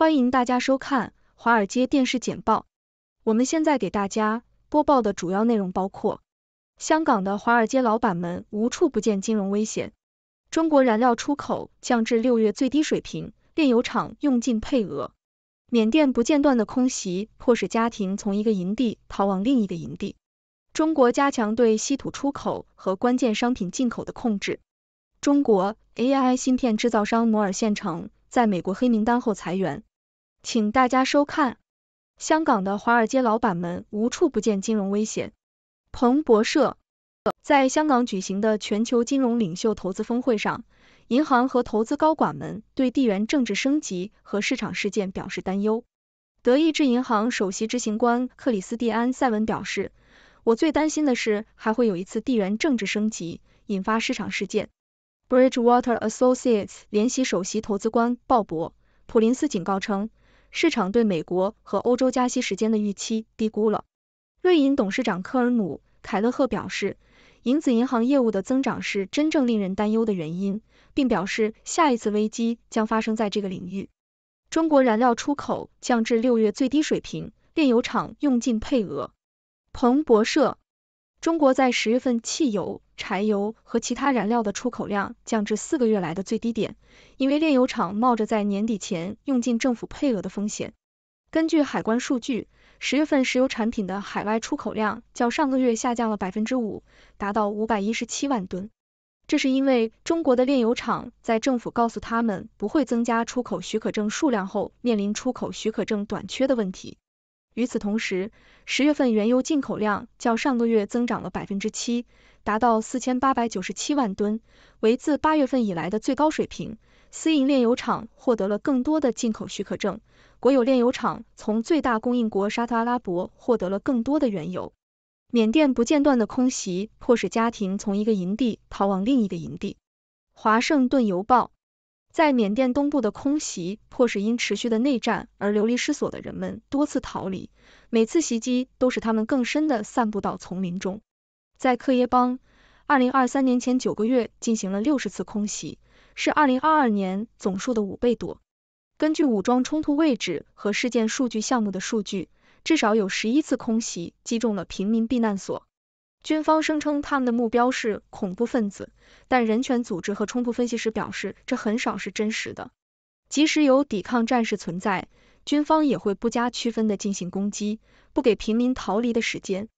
欢迎大家收看《华尔街电视简报》。我们现在给大家播报的主要内容包括：香港的华尔街老板们无处不见金融危险；中国燃料出口降至六月最低水平，炼油厂用尽配额；缅甸不间断的空袭迫使家庭从一个营地逃往另一个营地；中国加强对稀土出口和关键商品进口的控制；中国 AI 芯片制造商摩尔县城在美国黑名单后裁员。请大家收看。香港的华尔街老板们无处不见金融危险。彭博社在香港举行的全球金融领袖投资峰会上，银行和投资高管们对地缘政治升级和市场事件表示担忧。德意志银行首席执行官克里斯蒂安·塞文表示：“我最担心的是还会有一次地缘政治升级，引发市场事件。” Bridgewater Associates 联席首席投资官鲍勃·普林斯警告称。市场对美国和欧洲加息时间的预期低估了。瑞银董事长科尔姆·凯勒赫表示，银子银行业务的增长是真正令人担忧的原因，并表示下一次危机将发生在这个领域。中国燃料出口降至六月最低水平，炼油厂用尽配额。彭博社，中国在十月份汽油。柴油和其他燃料的出口量降至四个月来的最低点，因为炼油厂冒着在年底前用尽政府配额的风险。根据海关数据，十月份石油产品的海外出口量较上个月下降了百分之五，达到五百一十七万吨。这是因为中国的炼油厂在政府告诉他们不会增加出口许可证数量后，面临出口许可证短缺的问题。与此同时，十月份原油进口量较上个月增长了百分之七。达到四千八百九十七万吨，为自八月份以来的最高水平。私营炼油厂获得了更多的进口许可证，国有炼油厂从最大供应国沙特阿拉伯获得了更多的原油。缅甸不间断的空袭迫使家庭从一个营地逃往另一个营地。华盛顿邮报：在缅甸东部的空袭迫使因持续的内战而流离失所的人们多次逃离，每次袭击都使他们更深的散布到丛林中。在克耶邦，2023年前九个月进行了60次空袭，是2022年总数的五倍多。根据武装冲突位置和事件数据项目的数据，至少有十一次空袭击中了平民避难所。军方声称他们的目标是恐怖分子，但人权组织和冲突分析师表示，这很少是真实的。即使有抵抗战士存在，军方也会不加区分的进行攻击，不给平民逃离的时间。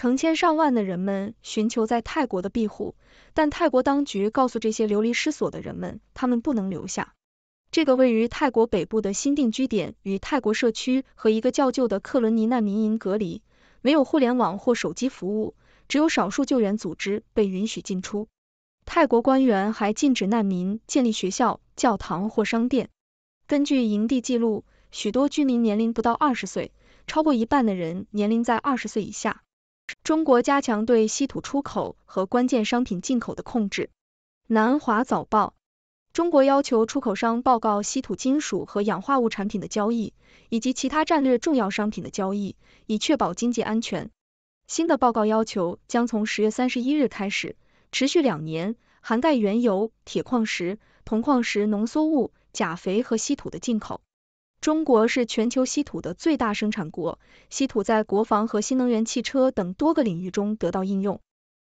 成千上万的人们寻求在泰国的庇护，但泰国当局告诉这些流离失所的人们，他们不能留下。这个位于泰国北部的新定居点与泰国社区和一个较旧的克伦尼难民营隔离，没有互联网或手机服务，只有少数救援组织被允许进出。泰国官员还禁止难民建立学校、教堂或商店。根据营地记录，许多居民年龄不到二十岁，超过一半的人年龄在二十岁以下。中国加强对稀土出口和关键商品进口的控制。南华早报：中国要求出口商报告稀土金属和氧化物产品的交易以及其他战略重要商品的交易，以确保经济安全。新的报告要求将从十月三十一日开始，持续两年，涵盖原油、铁矿石、铜矿石浓缩物、钾肥和稀土的进口。中国是全球稀土的最大生产国，稀土在国防和新能源汽车等多个领域中得到应用。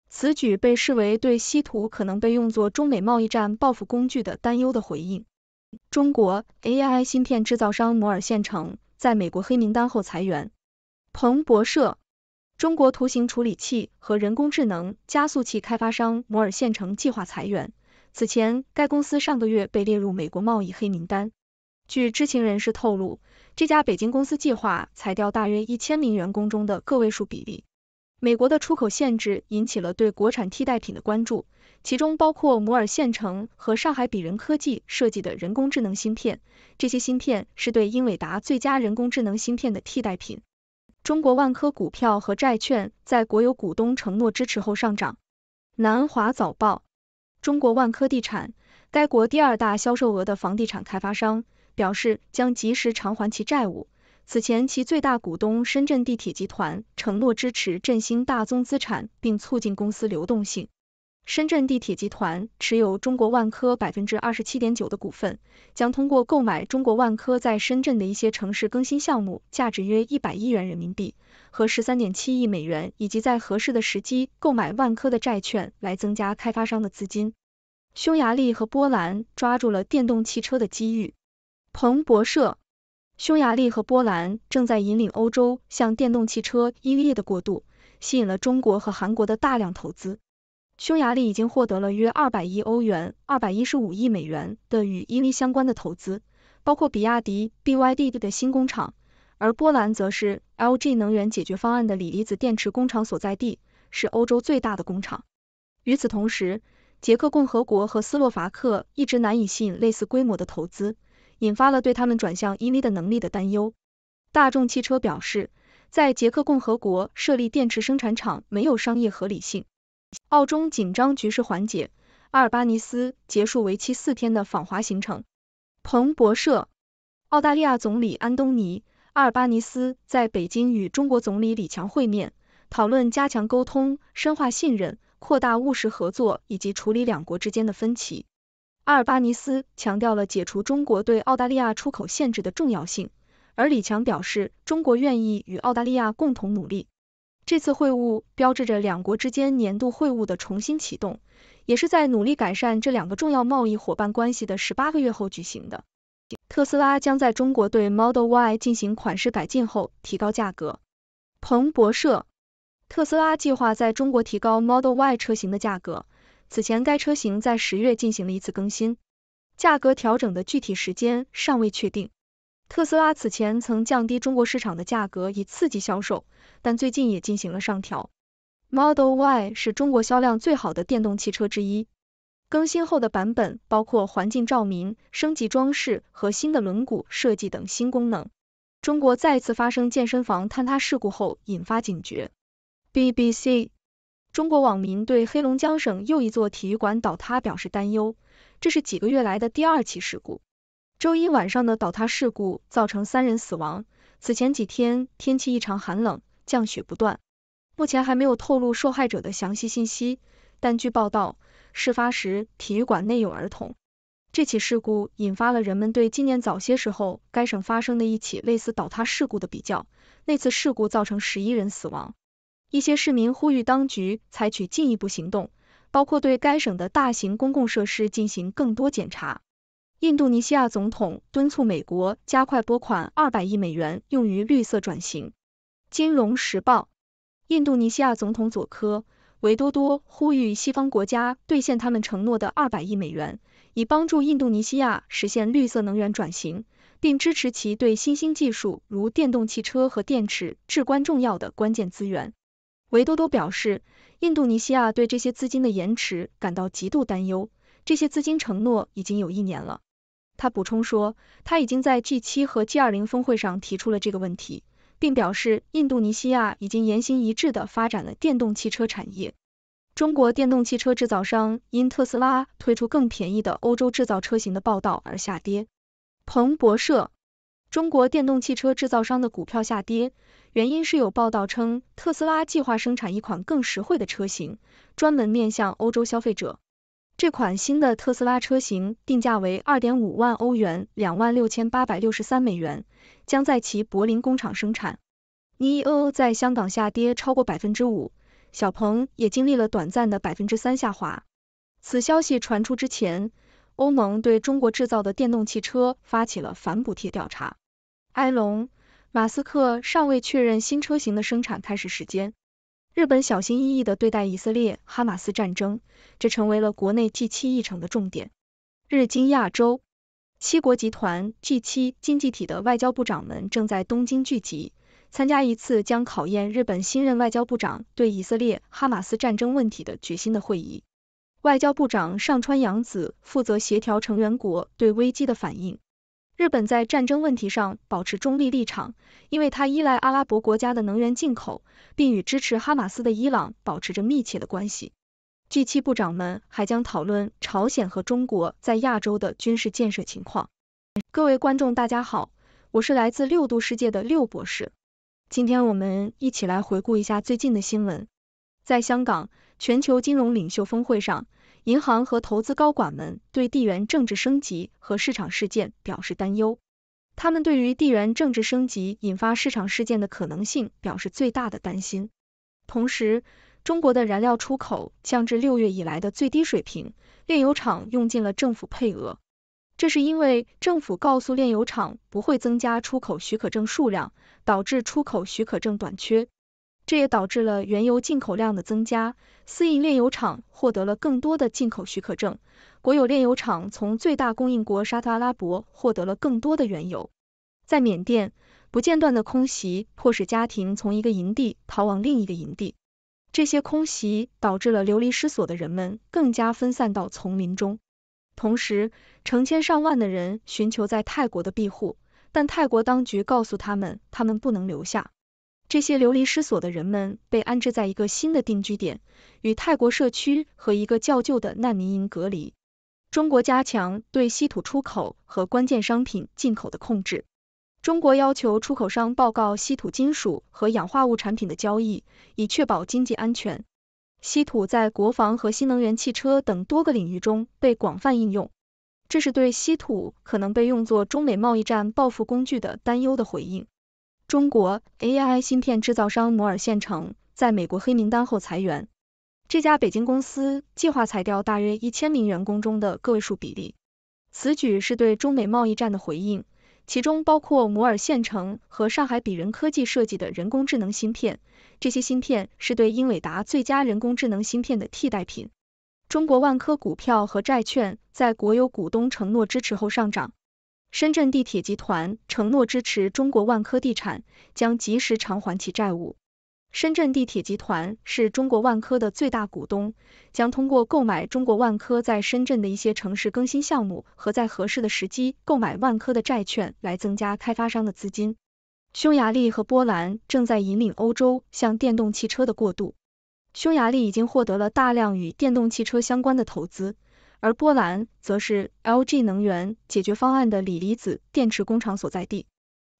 此举被视为对稀土可能被用作中美贸易战报复工具的担忧的回应。中国 AI 芯片制造商摩尔线程在美国黑名单后裁员。彭博社，中国图形处理器和人工智能加速器开发商摩尔线程计划裁员，此前该公司上个月被列入美国贸易黑名单。据知情人士透露，这家北京公司计划裁掉大约一千名员工中的个位数比例。美国的出口限制引起了对国产替代品的关注，其中包括摩尔县城和上海比人科技设计的人工智能芯片。这些芯片是对英伟达最佳人工智能芯片的替代品。中国万科股票和债券在国有股东承诺支持后上涨。南华早报，中国万科地产，该国第二大销售额的房地产开发商。表示将及时偿还其债务。此前，其最大股东深圳地铁集团承诺支持振兴大宗资产，并促进公司流动性。深圳地铁集团持有中国万科百分之二十七点九的股份，将通过购买中国万科在深圳的一些城市更新项目，价值约一百亿元人民币和十三点七亿美元，以及在合适的时机购买万科的债券，来增加开发商的资金。匈牙利和波兰抓住了电动汽车的机遇。彭博社，匈牙利和波兰正在引领欧洲向电动汽车业的过渡，吸引了中国和韩国的大量投资。匈牙利已经获得了约二百亿欧元、二百一十五亿美元的与 EV 相关的投资，包括比亚迪 BYD 的新工厂，而波兰则是 LG 能源解决方案的锂离子电池工厂所在地，是欧洲最大的工厂。与此同时，捷克共和国和斯洛伐克一直难以吸引类似规模的投资。引发了对他们转向伊利的能力的担忧。大众汽车表示，在捷克共和国设立电池生产厂没有商业合理性。澳中紧张局势缓解，阿尔巴尼斯结束为期四天的访华行程。彭博社，澳大利亚总理安东尼·阿尔巴尼斯在北京与中国总理李强会面，讨论加强沟通、深化信任、扩大务实合作以及处理两国之间的分歧。阿尔巴尼斯强调了解除中国对澳大利亚出口限制的重要性，而李强表示中国愿意与澳大利亚共同努力。这次会晤标志着两国之间年度会晤的重新启动，也是在努力改善这两个重要贸易伙伴关系的十八个月后举行的。特斯拉将在中国对 Model Y 进行款式改进后提高价格。彭博社，特斯拉计划在中国提高 Model Y 车型的价格。此前该车型在十月进行了一次更新，价格调整的具体时间尚未确定。特斯拉此前曾降低中国市场的价格以刺激销售，但最近也进行了上调。Model Y 是中国销量最好的电动汽车之一。更新后的版本包括环境照明、升级装饰和新的轮毂设计等新功能。中国再次发生健身房坍塌事故后引发警觉。BBC 中国网民对黑龙江省又一座体育馆倒塌表示担忧，这是几个月来的第二起事故。周一晚上的倒塌事故造成三人死亡。此前几天天气异常寒冷，降雪不断。目前还没有透露受害者的详细信息，但据报道，事发时体育馆内有儿童。这起事故引发了人们对今年早些时候该省发生的一起类似倒塌事故的比较，那次事故造成十一人死亡。一些市民呼吁当局采取进一步行动，包括对该省的大型公共设施进行更多检查。印度尼西亚总统敦促美国加快拨款二百亿美元用于绿色转型。金融时报，印度尼西亚总统佐科维多多呼吁西方国家兑现他们承诺的二百亿美元，以帮助印度尼西亚实现绿色能源转型，并支持其对新兴技术如电动汽车和电池至关重要的关键资源。维多多表示，印度尼西亚对这些资金的延迟感到极度担忧，这些资金承诺已经有一年了。他补充说，他已经在 G7 和 G20 峰会上提出了这个问题，并表示印度尼西亚已经言行一致地发展了电动汽车产业。中国电动汽车制造商因特斯拉推出更便宜的欧洲制造车型的报道而下跌。彭博社。中国电动汽车制造商的股票下跌，原因是有报道称特斯拉计划生产一款更实惠的车型，专门面向欧洲消费者。这款新的特斯拉车型定价为二点五万欧元（两万六千八百六十三美元），将在其柏林工厂生产。neo 在香港下跌超过百分之五，小鹏也经历了短暂的百分之三下滑。此消息传出之前，欧盟对中国制造的电动汽车发起了反补贴调查。埃隆·马斯克尚未确认新车型的生产开始时间。日本小心翼翼地对待以色列哈马斯战争，这成为了国内 G7 议程的重点。日经亚洲，七国集团 G7 经济体的外交部长们正在东京聚集，参加一次将考验日本新任外交部长对以色列哈马斯战争问题的决心的会议。外交部长上川洋子负责协调成员国对危机的反应。日本在战争问题上保持中立立场，因为它依赖阿拉伯国家的能源进口，并与支持哈马斯的伊朗保持着密切的关系。据7部长们还将讨论朝鲜和中国在亚洲的军事建设情况。各位观众，大家好，我是来自六度世界的六博士，今天我们一起来回顾一下最近的新闻。在香港全球金融领袖峰会上。银行和投资高管们对地缘政治升级和市场事件表示担忧，他们对于地缘政治升级引发市场事件的可能性表示最大的担心。同时，中国的燃料出口降至六月以来的最低水平，炼油厂用尽了政府配额，这是因为政府告诉炼油厂不会增加出口许可证数量，导致出口许可证短缺。这也导致了原油进口量的增加，私营炼油厂获得了更多的进口许可证，国有炼油厂从最大供应国沙特阿拉伯获得了更多的原油。在缅甸，不间断的空袭迫使家庭从一个营地逃往另一个营地，这些空袭导致了流离失所的人们更加分散到丛林中，同时成千上万的人寻求在泰国的庇护，但泰国当局告诉他们，他们不能留下。这些流离失所的人们被安置在一个新的定居点，与泰国社区和一个较旧的难民营隔离。中国加强对稀土出口和关键商品进口的控制。中国要求出口商报告稀土金属和氧化物产品的交易，以确保经济安全。稀土在国防和新能源汽车等多个领域中被广泛应用。这是对稀土可能被用作中美贸易战报复工具的担忧的回应。中国 AI 芯片制造商摩尔线程在美国黑名单后裁员，这家北京公司计划裁掉大约一千名员工中的个位数比例。此举是对中美贸易战的回应，其中包括摩尔线程和上海比人科技设计的人工智能芯片，这些芯片是对英伟达最佳人工智能芯片的替代品。中国万科股票和债券在国有股东承诺支持后上涨。深圳地铁集团承诺支持中国万科地产，将及时偿还其债务。深圳地铁集团是中国万科的最大股东，将通过购买中国万科在深圳的一些城市更新项目和在合适的时机购买万科的债券来增加开发商的资金。匈牙利和波兰正在引领欧洲向电动汽车的过渡。匈牙利已经获得了大量与电动汽车相关的投资。而波兰则是 LG 能源解决方案的锂离子电池工厂所在地。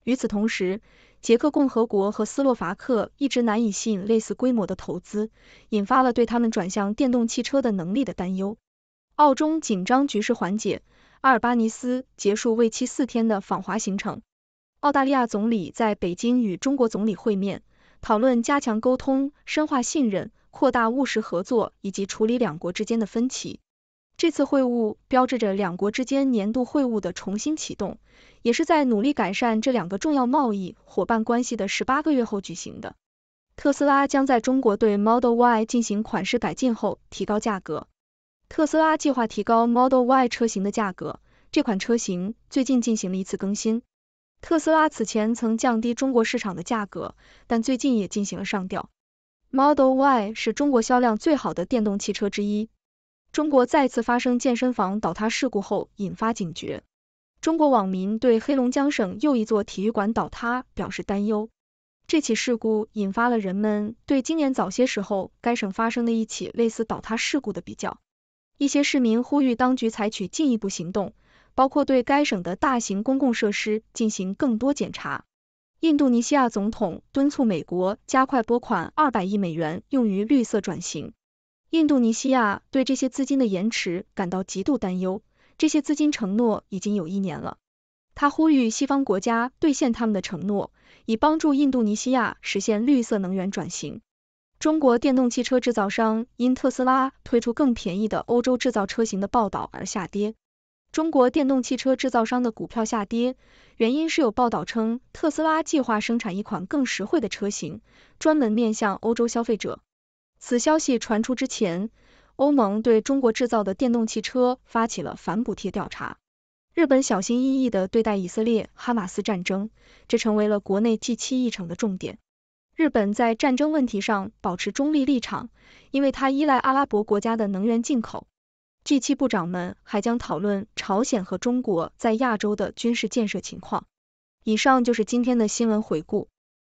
与此同时，捷克共和国和斯洛伐克一直难以吸引类似规模的投资，引发了对他们转向电动汽车的能力的担忧。澳中紧张局势缓解，阿尔巴尼斯结束为期四天的访华行程。澳大利亚总理在北京与中国总理会面，讨论加强沟通、深化信任、扩大务实合作以及处理两国之间的分歧。这次会晤标志着两国之间年度会晤的重新启动，也是在努力改善这两个重要贸易伙伴关系的十八个月后举行的。特斯拉将在中国对 Model Y 进行款式改进后提高价格。特斯拉计划提高 Model Y 车型的价格，这款车型最近进行了一次更新。特斯拉此前曾降低中国市场的价格，但最近也进行了上调。Model Y 是中国销量最好的电动汽车之一。中国再次发生健身房倒塌事故后引发警觉，中国网民对黑龙江省又一座体育馆倒塌表示担忧。这起事故引发了人们对今年早些时候该省发生的一起类似倒塌事故的比较。一些市民呼吁当局采取进一步行动，包括对该省的大型公共设施进行更多检查。印度尼西亚总统敦促美国加快拨款二百亿美元用于绿色转型。印度尼西亚对这些资金的延迟感到极度担忧，这些资金承诺已经有一年了。他呼吁西方国家兑现他们的承诺，以帮助印度尼西亚实现绿色能源转型。中国电动汽车制造商因特斯拉推出更便宜的欧洲制造车型的报道而下跌。中国电动汽车制造商的股票下跌，原因是有报道称特斯拉计划生产一款更实惠的车型，专门面向欧洲消费者。此消息传出之前，欧盟对中国制造的电动汽车发起了反补贴调查。日本小心翼翼地对待以色列哈马斯战争，这成为了国内 G 七议程的重点。日本在战争问题上保持中立立场，因为它依赖阿拉伯国家的能源进口。G 七部长们还将讨论朝鲜和中国在亚洲的军事建设情况。以上就是今天的新闻回顾。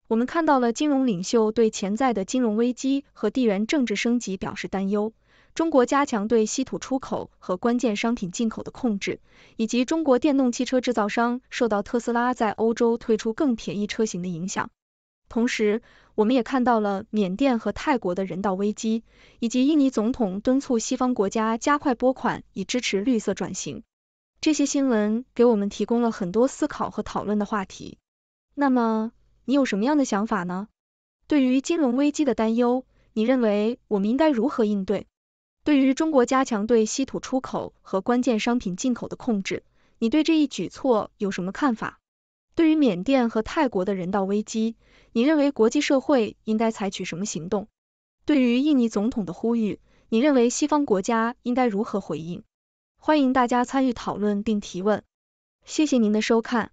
我们看到了金融领袖对潜在的金融危机和地缘政治升级表示担忧，中国加强对稀土出口和关键商品进口的控制，以及中国电动汽车制造商受到特斯拉在欧洲推出更便宜车型的影响。同时，我们也看到了缅甸和泰国的人道危机，以及印尼总统敦促西方国家加快拨款以支持绿色转型。这些新闻给我们提供了很多思考和讨论的话题。那么，你有什么样的想法呢？对于金融危机的担忧，你认为我们应该如何应对？对于中国加强对稀土出口和关键商品进口的控制，你对这一举措有什么看法？对于缅甸和泰国的人道危机，你认为国际社会应该采取什么行动？对于印尼总统的呼吁，你认为西方国家应该如何回应？欢迎大家参与讨论并提问。谢谢您的收看。